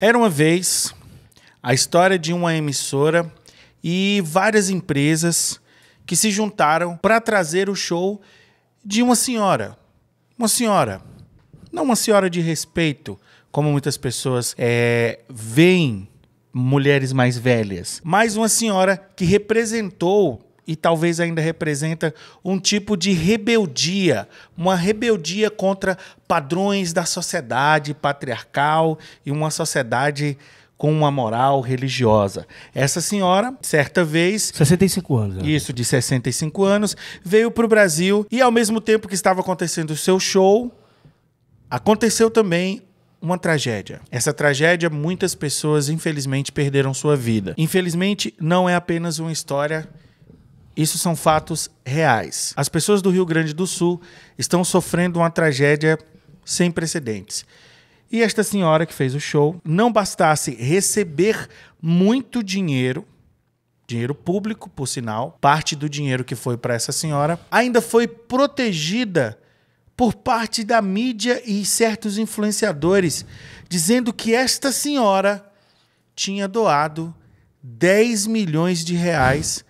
Era uma vez a história de uma emissora e várias empresas que se juntaram para trazer o show de uma senhora. Uma senhora. Não uma senhora de respeito, como muitas pessoas é, veem mulheres mais velhas, mas uma senhora que representou e talvez ainda representa um tipo de rebeldia, uma rebeldia contra padrões da sociedade patriarcal e uma sociedade com uma moral religiosa. Essa senhora, certa vez. 65 anos. Né? Isso, de 65 anos, veio para o Brasil e, ao mesmo tempo que estava acontecendo o seu show, aconteceu também uma tragédia. Essa tragédia, muitas pessoas, infelizmente, perderam sua vida. Infelizmente, não é apenas uma história isso são fatos reais. As pessoas do Rio Grande do Sul estão sofrendo uma tragédia sem precedentes. E esta senhora que fez o show, não bastasse receber muito dinheiro, dinheiro público, por sinal, parte do dinheiro que foi para essa senhora, ainda foi protegida por parte da mídia e certos influenciadores, dizendo que esta senhora tinha doado 10 milhões de reais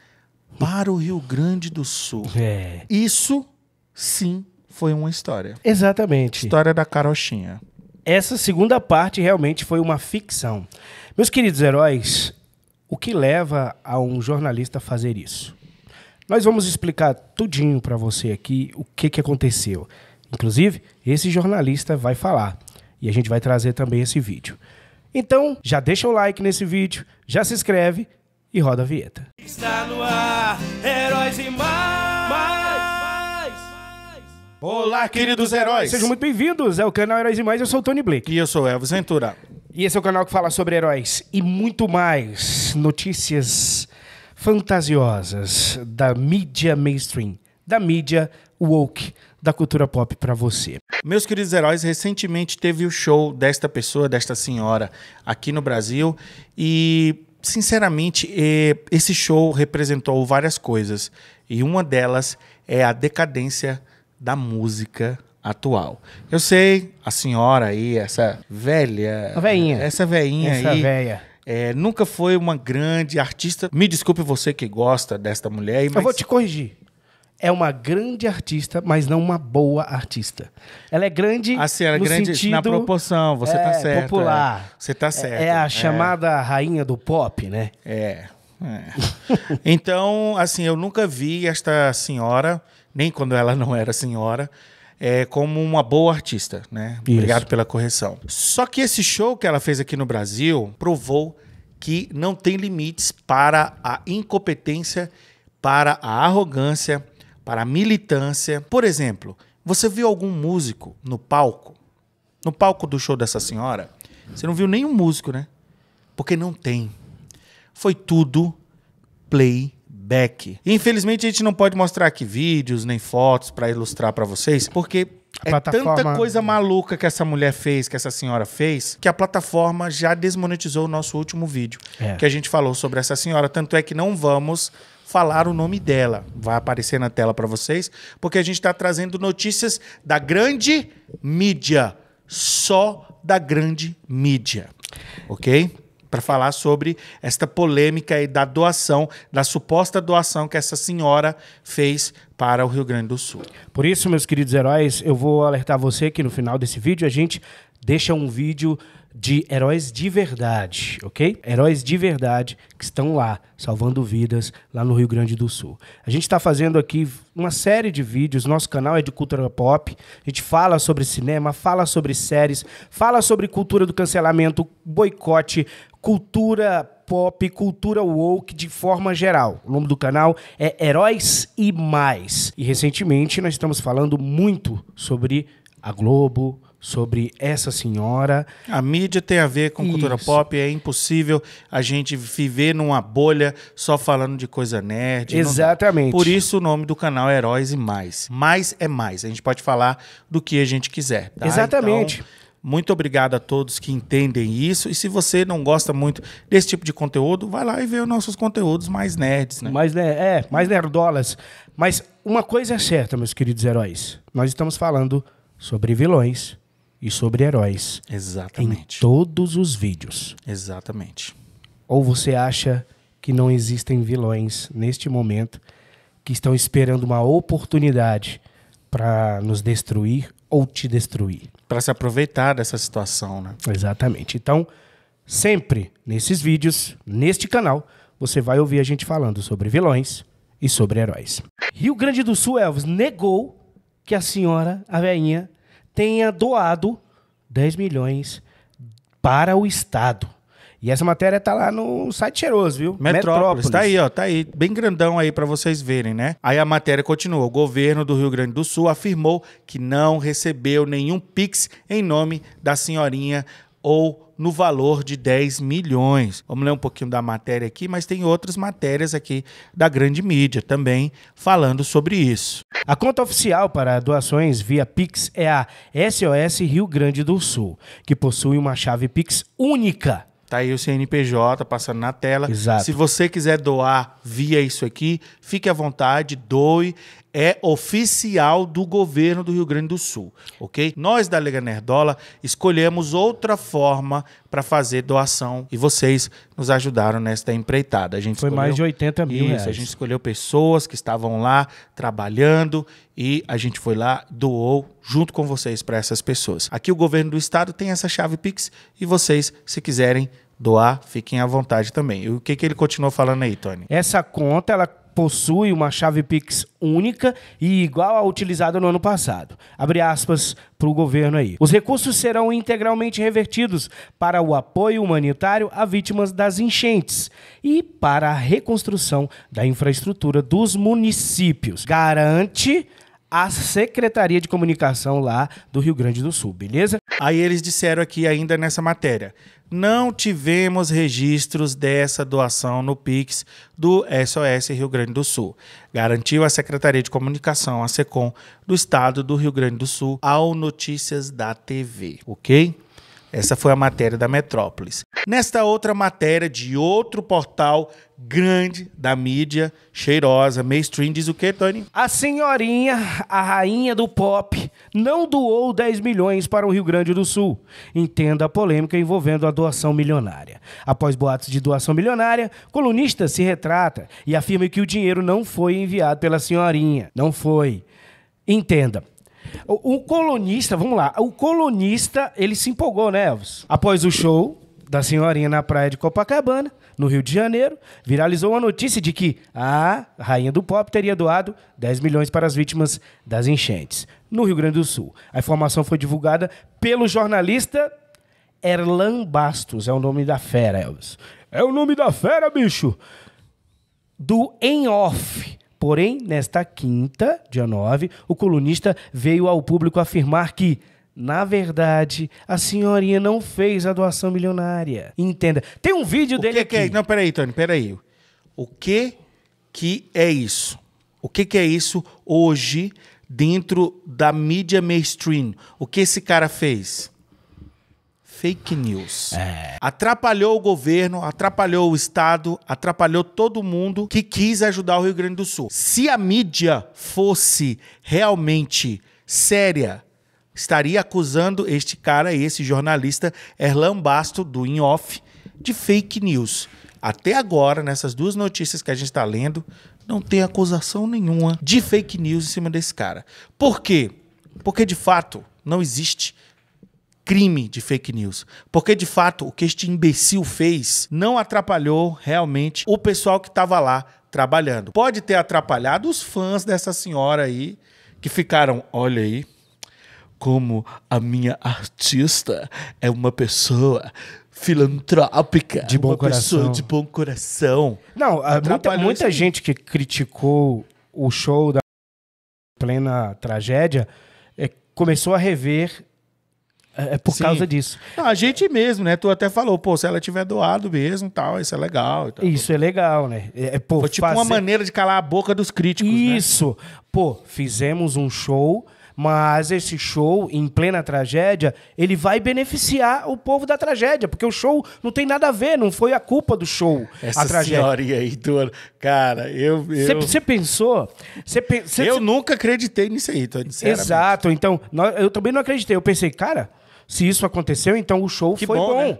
para o Rio Grande do Sul. É. Isso sim foi uma história. Exatamente. História da carochinha. Essa segunda parte realmente foi uma ficção. Meus queridos heróis, o que leva a um jornalista a fazer isso? Nós vamos explicar tudinho para você aqui o que, que aconteceu. Inclusive, esse jornalista vai falar e a gente vai trazer também esse vídeo. Então, já deixa o like nesse vídeo, já se inscreve e roda a vinheta. Está no ar, heróis e mais, mais, mais. Olá, queridos heróis! Sejam muito bem-vindos ao canal Heróis e Mais, eu sou o Tony Blake. E eu sou o Elvis Ventura. E esse é o canal que fala sobre heróis e muito mais notícias fantasiosas da mídia mainstream, da mídia woke, da cultura pop para você. Meus queridos heróis, recentemente teve o show desta pessoa, desta senhora, aqui no Brasil e sinceramente, eh, esse show representou várias coisas. E uma delas é a decadência da música atual. Eu sei, a senhora aí, essa velha. A veinha. Essa veinha essa aí. Véia. É, nunca foi uma grande artista. Me desculpe você que gosta desta mulher. Mas... Eu vou te corrigir é uma grande artista, mas não uma boa artista. Ela é grande, assim, ela é grande sentido, na proporção, você tá é, tá certo. É. Popular. É. Você tá certo. É, é a é. chamada rainha do pop, né? É. então, assim, eu nunca vi esta senhora, nem quando ela não era senhora, é, como uma boa artista, né? Isso. Obrigado pela correção. Só que esse show que ela fez aqui no Brasil provou que não tem limites para a incompetência, para a arrogância para a militância. Por exemplo, você viu algum músico no palco? No palco do show dessa senhora? Você não viu nenhum músico, né? Porque não tem. Foi tudo playback. Infelizmente a gente não pode mostrar aqui vídeos nem fotos para ilustrar para vocês, porque é tanta coisa maluca que essa mulher fez, que essa senhora fez, que a plataforma já desmonetizou o nosso último vídeo, é. que a gente falou sobre essa senhora. Tanto é que não vamos falar o nome dela. Vai aparecer na tela para vocês, porque a gente está trazendo notícias da grande mídia, só da grande mídia, ok? Para falar sobre esta polêmica e da doação, da suposta doação que essa senhora fez para o Rio Grande do Sul. Por isso, meus queridos heróis, eu vou alertar você que no final desse vídeo a gente deixa um vídeo de heróis de verdade, ok? Heróis de verdade que estão lá, salvando vidas lá no Rio Grande do Sul. A gente está fazendo aqui uma série de vídeos, nosso canal é de cultura pop, a gente fala sobre cinema, fala sobre séries, fala sobre cultura do cancelamento, boicote, cultura pop, cultura woke de forma geral. O nome do canal é Heróis e Mais. E recentemente nós estamos falando muito sobre a Globo, sobre essa senhora. A mídia tem a ver com Isso. cultura pop, é impossível a gente viver numa bolha só falando de coisa nerd. Exatamente. Por isso o nome do canal é Heróis e Mais. Mais é mais, a gente pode falar do que a gente quiser. Tá? Exatamente. Então, muito obrigado a todos que entendem isso. E se você não gosta muito desse tipo de conteúdo, vai lá e vê os nossos conteúdos mais nerds, né? Mais, é, mais nerdolas. Mas uma coisa é certa, meus queridos heróis. Nós estamos falando sobre vilões, e sobre heróis. Exatamente. Em todos os vídeos. Exatamente. Ou você acha que não existem vilões neste momento que estão esperando uma oportunidade para nos destruir ou te destruir? Para se aproveitar dessa situação, né? Exatamente. Então, sempre nesses vídeos, neste canal, você vai ouvir a gente falando sobre vilões e sobre heróis. Rio Grande do Sul, Elvis, negou que a senhora, a veinha, tenha doado 10 milhões para o Estado. E essa matéria tá lá no site cheiroso, viu? Metrópolis. Metrópolis. Tá aí, ó, tá aí, bem grandão aí para vocês verem, né? Aí a matéria continua. O governo do Rio Grande do Sul afirmou que não recebeu nenhum pix em nome da senhorinha ou no valor de 10 milhões. Vamos ler um pouquinho da matéria aqui, mas tem outras matérias aqui da grande mídia também falando sobre isso. A conta oficial para doações via Pix é a SOS Rio Grande do Sul, que possui uma chave Pix única. Tá aí o CNPJ passando na tela. Exato. Se você quiser doar via isso aqui, fique à vontade, doe é oficial do governo do Rio Grande do Sul, ok? Nós da Liga Nerdola escolhemos outra forma para fazer doação e vocês nos ajudaram nesta empreitada. A gente Foi escolheu... mais de 80 mil Isso, reais. a gente escolheu pessoas que estavam lá trabalhando e a gente foi lá, doou junto com vocês para essas pessoas. Aqui o governo do estado tem essa chave Pix e vocês, se quiserem doar, fiquem à vontade também. E o que, que ele continuou falando aí, Tony? Essa conta, ela possui uma chave Pix única e igual à utilizada no ano passado. Abre aspas para o governo aí. Os recursos serão integralmente revertidos para o apoio humanitário a vítimas das enchentes e para a reconstrução da infraestrutura dos municípios. Garante a Secretaria de Comunicação lá do Rio Grande do Sul, beleza? Aí eles disseram aqui ainda nessa matéria: não tivemos registros dessa doação no Pix do SOS Rio Grande do Sul. Garantiu a Secretaria de Comunicação, a SECOM, do Estado do Rio Grande do Sul, ao Notícias da TV, ok? Essa foi a matéria da Metrópolis. Nesta outra matéria de outro portal grande da mídia, cheirosa, mainstream, diz o que, Tony? A senhorinha, a rainha do pop, não doou 10 milhões para o Rio Grande do Sul. Entenda a polêmica envolvendo a doação milionária. Após boatos de doação milionária, colunista se retrata e afirma que o dinheiro não foi enviado pela senhorinha. Não foi. Entenda. O, o colonista, vamos lá, o colonista, ele se empolgou, né, Elvis? Após o show da senhorinha na praia de Copacabana, no Rio de Janeiro, viralizou a notícia de que a rainha do pop teria doado 10 milhões para as vítimas das enchentes no Rio Grande do Sul. A informação foi divulgada pelo jornalista Erlan Bastos, é o nome da fera, Elvis. É o nome da fera, bicho! Do Em Off, Porém, nesta quinta, dia 9, o colunista veio ao público afirmar que na verdade, a senhorinha não fez a doação milionária. Entenda. Tem um vídeo o dele que aqui. Que é... Não, peraí, Tony, peraí. O que que é isso? O que que é isso hoje dentro da mídia mainstream? O que esse cara fez? fake news. É. Atrapalhou o governo, atrapalhou o Estado, atrapalhou todo mundo que quis ajudar o Rio Grande do Sul. Se a mídia fosse realmente séria, estaria acusando este cara, esse jornalista, Erlan Basto, do inoff de fake news. Até agora, nessas duas notícias que a gente está lendo, não tem acusação nenhuma de fake news em cima desse cara. Por quê? Porque de fato não existe crime de fake news. Porque, de fato, o que este imbecil fez não atrapalhou realmente o pessoal que estava lá trabalhando. Pode ter atrapalhado os fãs dessa senhora aí, que ficaram, olha aí, como a minha artista é uma pessoa filantrópica, de bom uma coração. pessoa de bom coração. Não, muita, muita gente que criticou o show da plena tragédia é, começou a rever é, é por Sim. causa disso. A gente mesmo, né? Tu até falou, pô, se ela tiver doado mesmo tal, isso é legal. Então. isso pô. é legal, né? É, é pô, Foi tipo fazer... uma maneira de calar a boca dos críticos. Né? Isso. Né? Pô, fizemos um show, mas esse show, em plena tragédia, ele vai beneficiar o povo da tragédia, porque o show não tem nada a ver, não foi a culpa do show. Essa a tragédia. senhorinha aí, do... cara, eu. Você eu... pensou? Cê, cê, eu cê... nunca acreditei nisso aí, tô Exato, então, eu também não acreditei. Eu pensei, cara se isso aconteceu, então o show que foi bom. bom. Né?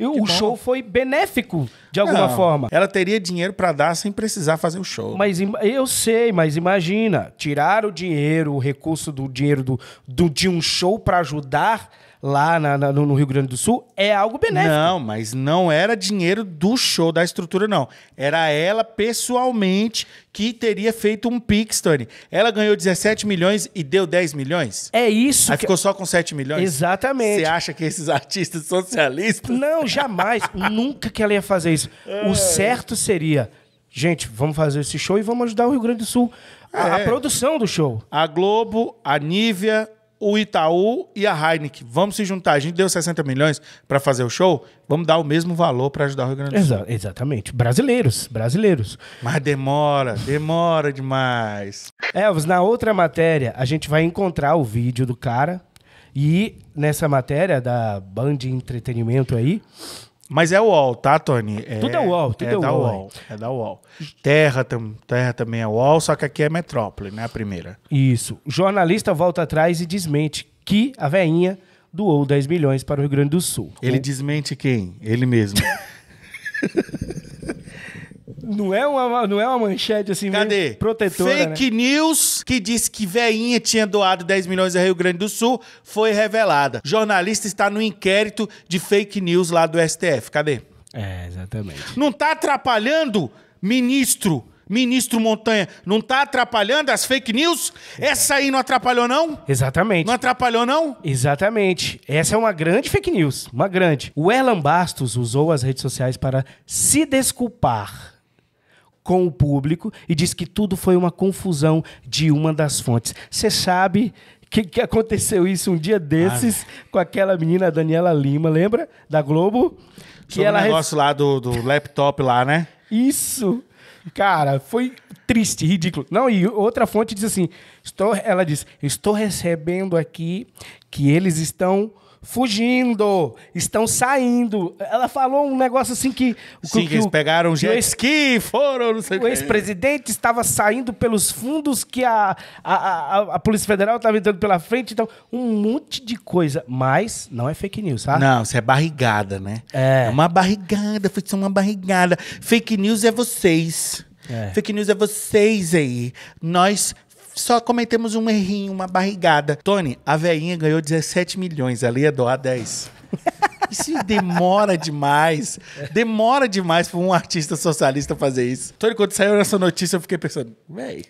E o bom. show foi benéfico, de alguma Não, forma. Ela teria dinheiro para dar sem precisar fazer o show. Mas eu sei, mas imagina, tirar o dinheiro, o recurso do dinheiro do, do de um show para ajudar lá na, na, no Rio Grande do Sul é algo benéfico. Não, mas não era dinheiro do show, da estrutura, não. Era ela pessoalmente que teria feito um Pix, Tony. Ela ganhou 17 milhões e deu 10 milhões? É isso. Aí que... ficou só com 7 milhões? Exatamente. Você acha que esses artistas socialistas. Não, jamais. Nunca que ela ia fazer isso. O é. certo seria. Gente, vamos fazer esse show e vamos ajudar o Rio Grande do Sul. É. A, a é. produção do show. A Globo, a Nívia, o Itaú e a Heineken. Vamos se juntar. A gente deu 60 milhões para fazer o show, vamos dar o mesmo valor para ajudar o Rio Grande do Sul. Exa exatamente. Brasileiros, brasileiros. Mas demora, demora demais. Elvis, na outra matéria, a gente vai encontrar o vídeo do cara. E nessa matéria da Band Entretenimento aí, mas é UOL, tá, Tony? É, tudo é UOL, tudo é, é UOL. Da UOL é da UOL. Terra, tam, terra também é UOL, só que aqui é metrópole, né? A primeira. Isso. Jornalista volta atrás e desmente que a veinha doou 10 milhões para o Rio Grande do Sul. Ele desmente quem? Ele mesmo. Não é uma, não é uma manchete assim, Cadê? protetora. Fake né? news que disse que veinha tinha doado 10 milhões a Rio Grande do Sul foi revelada. Jornalista está no inquérito de fake news lá do STF. Cadê? É, exatamente. Não está atrapalhando, ministro? Ministro Montanha, não está atrapalhando as fake news? É. Essa aí não atrapalhou, não? Exatamente. Não atrapalhou, não? Exatamente. Essa é uma grande fake news. Uma grande. O Elan Bastos usou as redes sociais para se desculpar com o público e diz que tudo foi uma confusão de uma das fontes. Você sabe que, que aconteceu isso um dia desses ah. com aquela menina Daniela Lima, lembra? Da Globo? Que Sobre ela o negócio lá do, do laptop lá, né? Isso! Cara, foi triste, ridículo. Não, e outra fonte diz assim: estou, ela diz, estou recebendo aqui que eles estão fugindo, estão saindo. Ela falou um negócio assim que. Sim, que, que eles pegaram o jet ski foram, não sei o que. O ex-presidente estava saindo pelos fundos que a, a, a, a Polícia Federal estava entrando pela frente. Então, um monte de coisa. Mas não é fake news, sabe? Tá? Não, isso é barrigada, né? É. é uma barrigada, foi uma barrigada. Fake news é vocês. É. Fake news é vocês aí. Nós só cometemos um errinho, uma barrigada. Tony, a veinha ganhou 17 milhões, ali ia doar 10. Isso demora demais. Demora demais para um artista socialista fazer isso. Tony, quando saiu essa notícia, eu fiquei pensando, véi,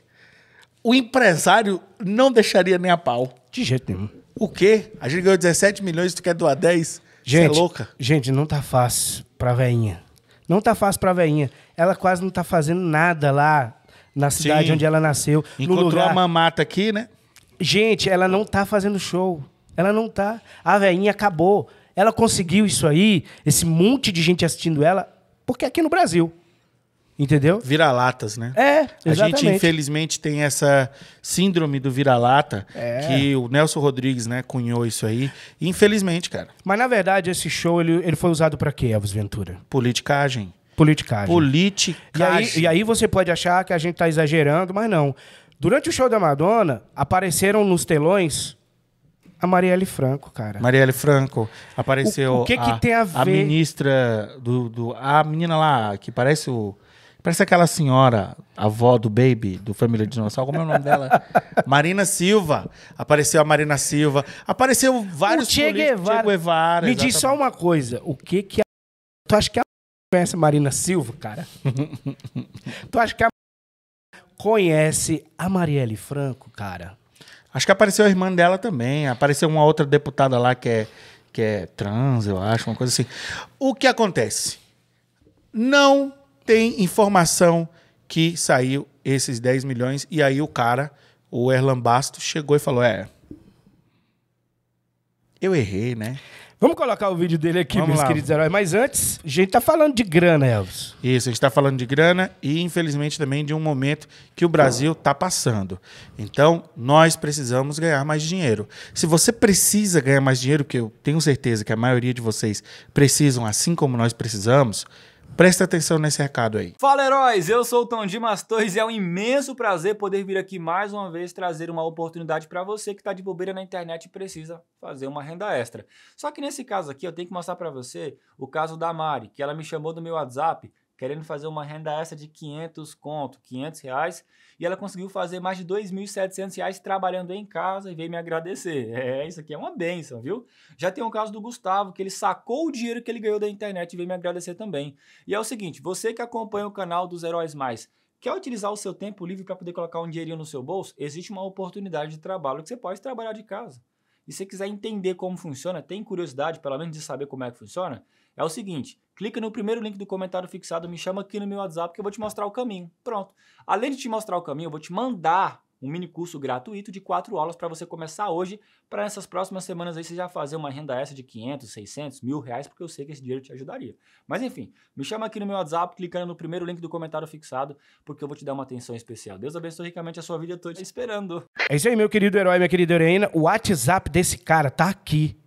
o empresário não deixaria nem a pau. De jeito nenhum. O quê? A gente ganhou 17 milhões, tu quer doar 10? É gente, é louca? Gente, não tá fácil pra veinha. Não tá fácil pra veinha. Ela quase não tá fazendo nada lá na cidade Sim. onde ela nasceu. Encontrou no lugar... a mamata aqui, né? Gente, ela não tá fazendo show. Ela não tá. A veinha acabou. Ela conseguiu isso aí, esse monte de gente assistindo ela, porque aqui no Brasil. Entendeu? Vira-latas, né? É, exatamente. A gente, infelizmente, tem essa síndrome do vira-lata, é. que o Nelson Rodrigues, né, cunhou isso aí. Infelizmente, cara. Mas, na verdade, esse show, ele, ele foi usado para quê, Elvis Ventura? Politicagem. Politicagem. Politicagem. E aí, e aí você pode achar que a gente está exagerando, mas não. Durante o show da Madonna, apareceram nos telões a Marielle Franco, cara. Marielle Franco. Apareceu. O, o que, a, que tem a ver? A ministra do, do, A menina lá, que parece o. Parece aquela senhora, avó do Baby, do Família Dinossauro, como é o nome dela? Marina Silva. Apareceu a Marina Silva. Apareceu vários o che Guevara. Che Guevara. Me exatamente. diz só uma coisa. O que que a... Tu acha que a conhece Marina Silva, cara? tu acha que a conhece a Marielle Franco, cara? Acho que apareceu a irmã dela também. Apareceu uma outra deputada lá que é, que é trans, eu acho, uma coisa assim. O que acontece? Não tem informação que saiu esses 10 milhões. E aí o cara, o Erlan Basto, chegou e falou: É. Eu errei, né? Vamos colocar o vídeo dele aqui, Vamos meus lá. queridos heróis. Mas antes, a gente tá falando de grana, Elvis. Isso, a gente tá falando de grana e, infelizmente, também de um momento que o Brasil tá passando. Então, nós precisamos ganhar mais dinheiro. Se você precisa ganhar mais dinheiro, que eu tenho certeza que a maioria de vocês precisam, assim como nós precisamos, Presta atenção nesse recado aí. Fala, heróis! Eu sou o Tom Dimas Torres e é um imenso prazer poder vir aqui mais uma vez trazer uma oportunidade para você que está de bobeira na internet e precisa fazer uma renda extra. Só que nesse caso aqui, eu tenho que mostrar para você o caso da Mari, que ela me chamou do meu WhatsApp querendo fazer uma renda extra de 500 conto, 500 reais, e ela conseguiu fazer mais de 2.700 reais trabalhando em casa e veio me agradecer. É, isso aqui é uma benção, viu? Já tem o caso do Gustavo, que ele sacou o dinheiro que ele ganhou da internet e veio me agradecer também. E é o seguinte, você que acompanha o canal dos Heróis Mais, Quer utilizar o seu tempo livre para poder colocar um dinheirinho no seu bolso? Existe uma oportunidade de trabalho que você pode trabalhar de casa. E se quiser entender como funciona, tem curiosidade, pelo menos de saber como é que funciona, é o seguinte: clica no primeiro link do comentário fixado, me chama aqui no meu WhatsApp que eu vou te mostrar o caminho. Pronto. Além de te mostrar o caminho, eu vou te mandar um mini curso gratuito de quatro aulas para você começar hoje, para nessas próximas semanas aí você já fazer uma renda essa de 500, 600, mil reais, porque eu sei que esse dinheiro te ajudaria. Mas enfim, me chama aqui no meu WhatsApp, clicando no primeiro link do comentário fixado, porque eu vou te dar uma atenção especial. Deus abençoe ricamente a sua vida, eu tô te esperando. É isso aí, meu querido herói, minha querida heroína. O WhatsApp desse cara tá aqui,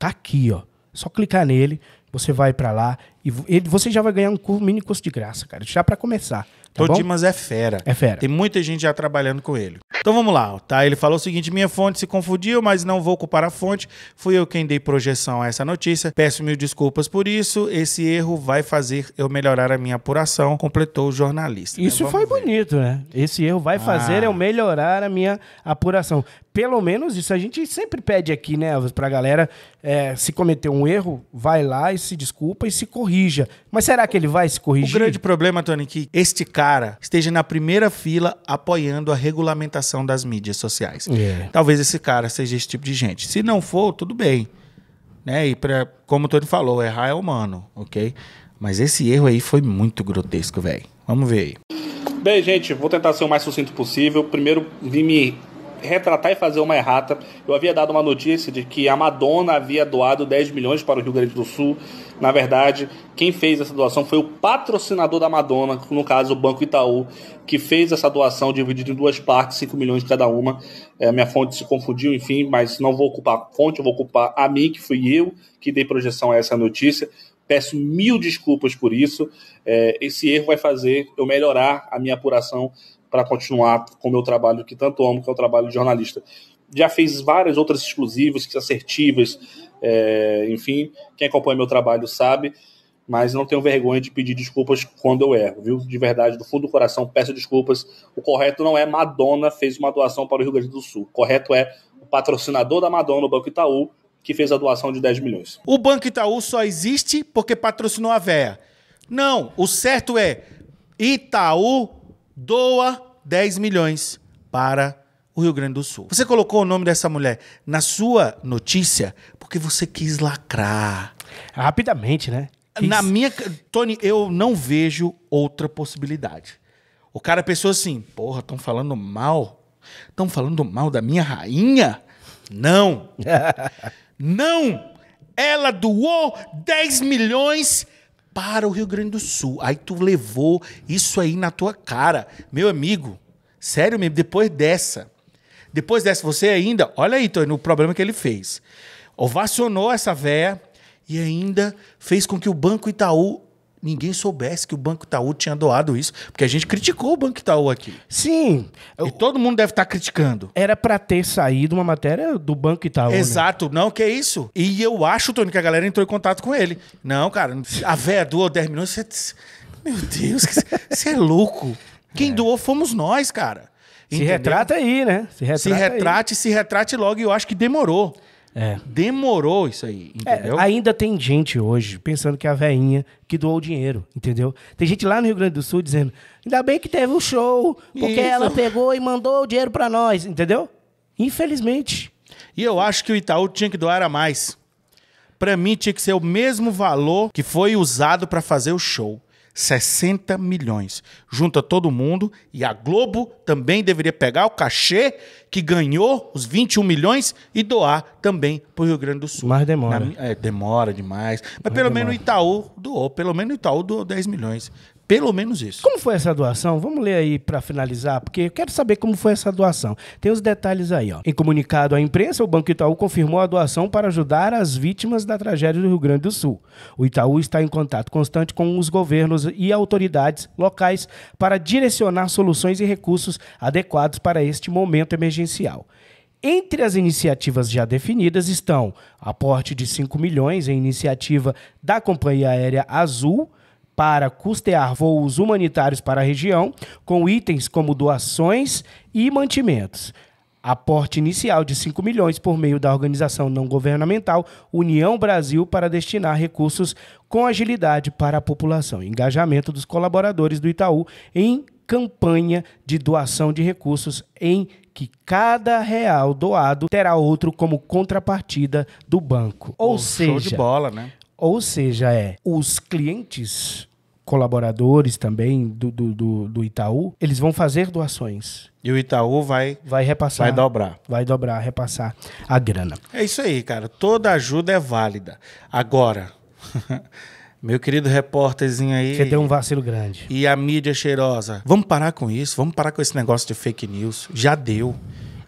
tá aqui, ó. É só clicar nele você vai para lá e ele, você já vai ganhar um mini curso de graça, cara. Já para começar. Tá Todimas é fera. É fera. Tem muita gente já trabalhando com ele. Então vamos lá, tá? Ele falou o seguinte: minha fonte se confundiu, mas não vou culpar a fonte. Fui eu quem dei projeção a essa notícia. Peço mil desculpas por isso. Esse erro vai fazer eu melhorar a minha apuração, completou o jornalista. Né? Isso né? foi ver. bonito, né? Esse erro vai ah. fazer eu melhorar a minha apuração. Pelo menos isso a gente sempre pede aqui, né, Elvis, pra galera. É, se cometer um erro, vai lá e se desculpa e se corrija. Mas será que ele vai se corrigir? O grande problema, Tony, é que este cara esteja na primeira fila apoiando a regulamentação utilização das mídias sociais. Yeah. É. Talvez esse cara seja esse tipo de gente. Se não for, tudo bem. Né? E pra, como o Tony falou, errar é humano, ok? Mas esse erro aí foi muito grotesco, velho. Vamos ver aí. Bem, gente, vou tentar ser o mais sucinto possível. Primeiro, vim me retratar e fazer uma errata. Eu havia dado uma notícia de que a Madonna havia doado 10 milhões para o Rio Grande do Sul. Na verdade, quem fez essa doação foi o patrocinador da Madonna, no caso o Banco Itaú, que fez essa doação dividida em duas partes, 5 milhões cada uma. É, minha fonte se confundiu, enfim, mas não vou ocupar a fonte, eu vou ocupar a mim, que fui eu que dei projeção a essa notícia. Peço mil desculpas por isso. É, esse erro vai fazer eu melhorar a minha apuração para continuar com o meu trabalho que tanto amo, que é o trabalho de jornalista. Já fiz várias outras exclusivas, assertivas, é, enfim, quem acompanha meu trabalho sabe, mas não tenho vergonha de pedir desculpas quando eu erro, viu? De verdade, do fundo do coração, peço desculpas. O correto não é Madonna fez uma doação para o Rio Grande do Sul. O correto é o patrocinador da Madonna, o Banco Itaú, que fez a doação de 10 milhões. O Banco Itaú só existe porque patrocinou a véia. Não, o certo é Itaú doa 10 milhões para o Rio Grande do Sul. Você colocou o nome dessa mulher na sua notícia porque você quis lacrar. Rapidamente, né? Quis. Na minha. Tony, eu não vejo outra possibilidade. O cara pensou assim: porra, estão falando mal? Estão falando mal da minha rainha? Não! não! Ela doou 10 milhões para o Rio Grande do Sul. Aí tu levou isso aí na tua cara. Meu amigo, sério mesmo, depois dessa. Depois dessa, você ainda. Olha aí, Tony, o problema que ele fez. Ovacionou essa véia e ainda fez com que o Banco Itaú ninguém soubesse que o Banco Itaú tinha doado isso, porque a gente criticou o Banco Itaú aqui. Sim. Eu... E todo mundo deve estar criticando. Era para ter saído uma matéria do Banco Itaú. Né? Exato, né? não, que é isso. E eu acho, Tony, que a galera entrou em contato com ele. Não, cara, a véia doou 10 milhões, você... Meu Deus, você é louco. Quem é. doou fomos nós, cara. Entendeu? Se retrata aí, né? Se retrata se retrate, aí. se retrate logo. E eu acho que demorou. É. Demorou isso aí, é, entendeu? É, ainda tem gente hoje pensando que é a veinha que doou dinheiro, entendeu? Tem gente lá no Rio Grande do Sul dizendo, ainda bem que teve o um show, porque isso. ela pegou e mandou o dinheiro para nós, entendeu? Infelizmente. E eu acho que o Itaú tinha que doar a mais. Para mim tinha que ser o mesmo valor que foi usado para fazer o show. 60 milhões. Junta todo mundo e a Globo também deveria pegar o cachê que ganhou, os 21 milhões, e doar também para o Rio Grande do Sul. Mas demora. Na, é, demora demais. Mas, Mas pelo demora. menos o Itaú doou, pelo menos o Itaú doou 10 milhões. Pelo menos isso. Como foi essa doação? Vamos ler aí para finalizar, porque eu quero saber como foi essa doação. Tem os detalhes aí, ó. Em comunicado à imprensa, o Banco Itaú confirmou a doação para ajudar as vítimas da tragédia do Rio Grande do Sul. O Itaú está em contato constante com os governos e autoridades locais para direcionar soluções e recursos adequados para este momento emergencial. Entre as iniciativas já definidas estão aporte de 5 milhões em iniciativa da Companhia Aérea Azul, para custear voos humanitários para a região, com itens como doações e mantimentos. Aporte inicial de 5 milhões por meio da organização não governamental União Brasil para destinar recursos com agilidade para a população. Engajamento dos colaboradores do Itaú em campanha de doação de recursos em que cada real doado terá outro como contrapartida do banco. Ou oh, seja, show de bola, né? Ou seja, é os clientes colaboradores também do, do, do, do, Itaú, eles vão fazer doações. E o Itaú vai vai repassar, vai dobrar, vai dobrar, repassar a grana. É isso aí, cara. Toda ajuda é válida. Agora, meu querido repórterzinho aí, você deu um vacilo grande. E a mídia cheirosa. Vamos parar com isso. Vamos parar com esse negócio de fake news. Já deu.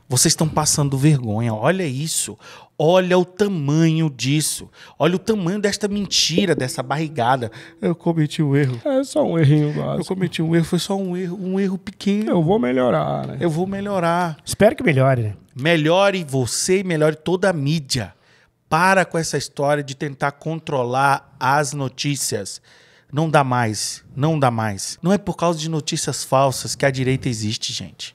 Vocês estão passando vergonha. Olha isso. Olha o tamanho disso. Olha o tamanho desta mentira, dessa barrigada. Eu cometi um erro. É só um errinho básico. Eu cometi um erro, foi só um erro, um erro pequeno. Eu vou melhorar, né? Eu vou melhorar. Espero que melhore, né? Melhore você e melhore toda a mídia. Para com essa história de tentar controlar as notícias. Não dá mais, não dá mais. Não é por causa de notícias falsas que a direita existe, gente.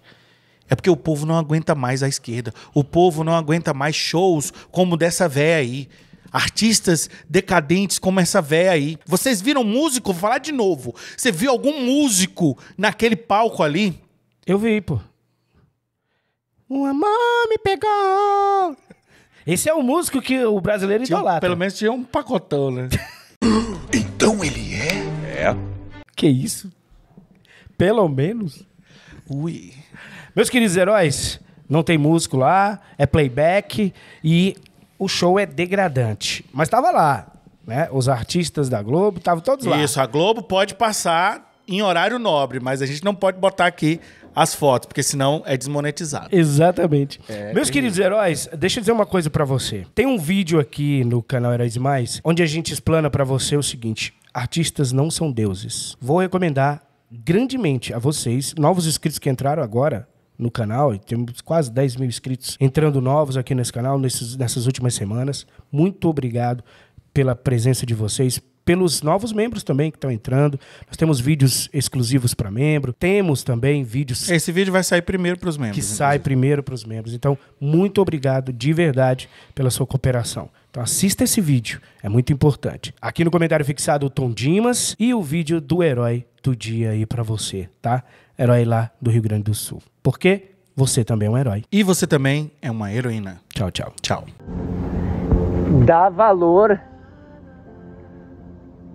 É porque o povo não aguenta mais a esquerda. O povo não aguenta mais shows como dessa véia aí. Artistas decadentes como essa véia aí. Vocês viram músico? Vou falar de novo. Você viu algum músico naquele palco ali? Eu vi, pô. Uma mão me pegou. Esse é o músico que o brasileiro tinha, idolatra. Pelo menos tinha um pacotão, né? então ele é? É. Que isso? Pelo menos? Ui. Meus queridos heróis, não tem músico lá, é playback e o show é degradante. Mas tava lá, né? Os artistas da Globo estavam todos lá. Isso, a Globo pode passar em horário nobre, mas a gente não pode botar aqui as fotos, porque senão é desmonetizado. Exatamente. É, Meus queridos isso. heróis, deixa eu dizer uma coisa para você. Tem um vídeo aqui no canal Heróis Mais, onde a gente explana para você o seguinte: artistas não são deuses. Vou recomendar grandemente a vocês, novos inscritos que entraram agora no canal, e temos quase 10 mil inscritos entrando novos aqui nesse canal nesses, nessas últimas semanas. Muito obrigado pela presença de vocês, pelos novos membros também que estão entrando. Nós temos vídeos exclusivos para membro, temos também vídeos. Esse vídeo vai sair primeiro para os membros. Que inclusive. sai primeiro para os membros. Então, muito obrigado de verdade pela sua cooperação. Então, assista esse vídeo, é muito importante. Aqui no comentário fixado o Tom Dimas e o vídeo do herói do dia aí para você, tá? Herói lá do Rio Grande do Sul. Porque você também é um herói. E você também é uma heroína. Tchau, tchau. Tchau. Dá valor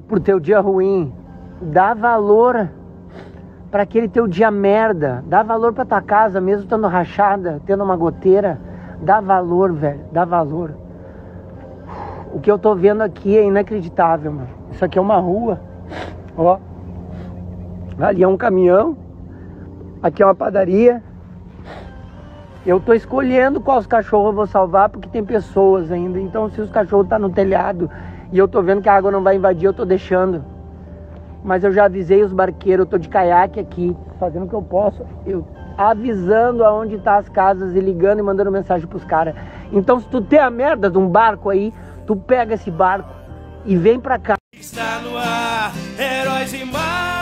pro teu dia ruim. Dá valor para aquele teu dia merda. Dá valor para tua casa, mesmo estando rachada, tendo uma goteira. Dá valor, velho. Dá valor. O que eu tô vendo aqui é inacreditável, mano. Isso aqui é uma rua. Ó. Ali é um caminhão, aqui é uma padaria. Eu estou escolhendo quais cachorros eu vou salvar porque tem pessoas ainda. Então, se os cachorros estão tá no telhado e eu estou vendo que a água não vai invadir, eu estou deixando. Mas eu já avisei os barqueiros, eu estou de caiaque aqui, fazendo o que eu posso. Eu avisando aonde tá as casas e ligando e mandando mensagem para os caras. Então, se tu tem a merda de um barco aí, tu pega esse barco e vem para cá. Está no ar, heróis e mar.